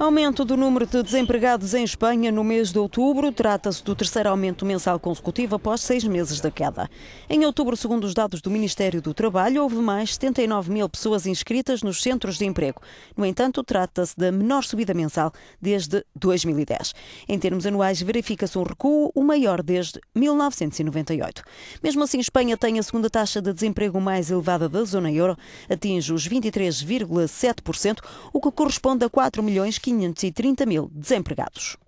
Aumento do número de desempregados em Espanha no mês de outubro. Trata-se do terceiro aumento mensal consecutivo após seis meses da queda. Em outubro, segundo os dados do Ministério do Trabalho, houve mais 79 mil pessoas inscritas nos centros de emprego. No entanto, trata-se da menor subida mensal desde 2010. Em termos anuais, verifica-se um recuo, o maior desde 1998. Mesmo assim, Espanha tem a segunda taxa de desemprego mais elevada da zona euro, atinge os 23,7%, o que corresponde a 4 milhões 530 mil desempregados.